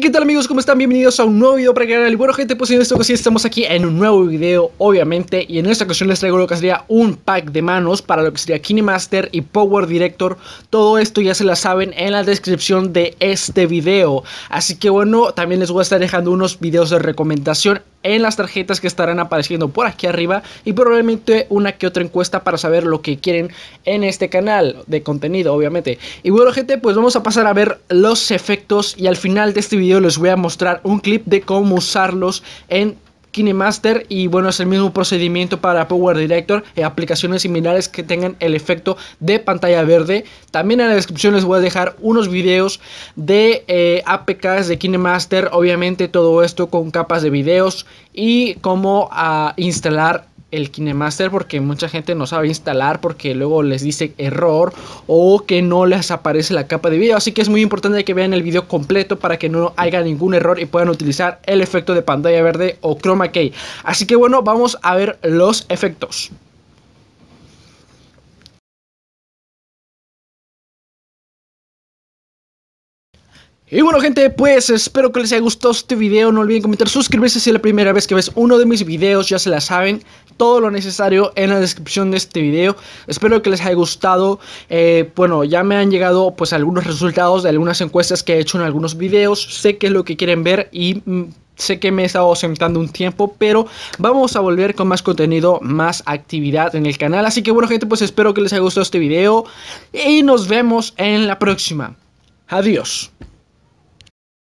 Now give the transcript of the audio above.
¿qué tal amigos? ¿Cómo están? Bienvenidos a un nuevo video para el canal. Y Bueno gente, pues en esta ocasión estamos aquí en un nuevo video, obviamente Y en esta ocasión les traigo lo que sería un pack de manos para lo que sería Kinemaster y Power Director Todo esto ya se la saben en la descripción de este video Así que bueno, también les voy a estar dejando unos videos de recomendación en las tarjetas que estarán apareciendo por aquí arriba y probablemente una que otra encuesta para saber lo que quieren en este canal de contenido obviamente y bueno gente pues vamos a pasar a ver los efectos y al final de este video les voy a mostrar un clip de cómo usarlos en KineMaster y bueno es el mismo procedimiento para Power Director y eh, aplicaciones similares que tengan el efecto de pantalla verde también en la descripción les voy a dejar unos videos de eh, APKs de KineMaster obviamente todo esto con capas de videos y cómo ah, instalar el KineMaster porque mucha gente no sabe instalar porque luego les dice error o que no les aparece la capa de video. Así que es muy importante que vean el video completo para que no haya ningún error y puedan utilizar el efecto de pantalla verde o chroma key. Así que bueno, vamos a ver los efectos. Y bueno gente, pues espero que les haya gustado este video, no olviden comentar, suscribirse si es la primera vez que ves uno de mis videos, ya se la saben, todo lo necesario en la descripción de este video, espero que les haya gustado, eh, bueno ya me han llegado pues algunos resultados de algunas encuestas que he hecho en algunos videos, sé que es lo que quieren ver y mm, Sé que me he estado sentando un tiempo, pero vamos a volver con más contenido, más actividad en el canal. Así que bueno gente, pues espero que les haya gustado este video y nos vemos en la próxima. Adiós.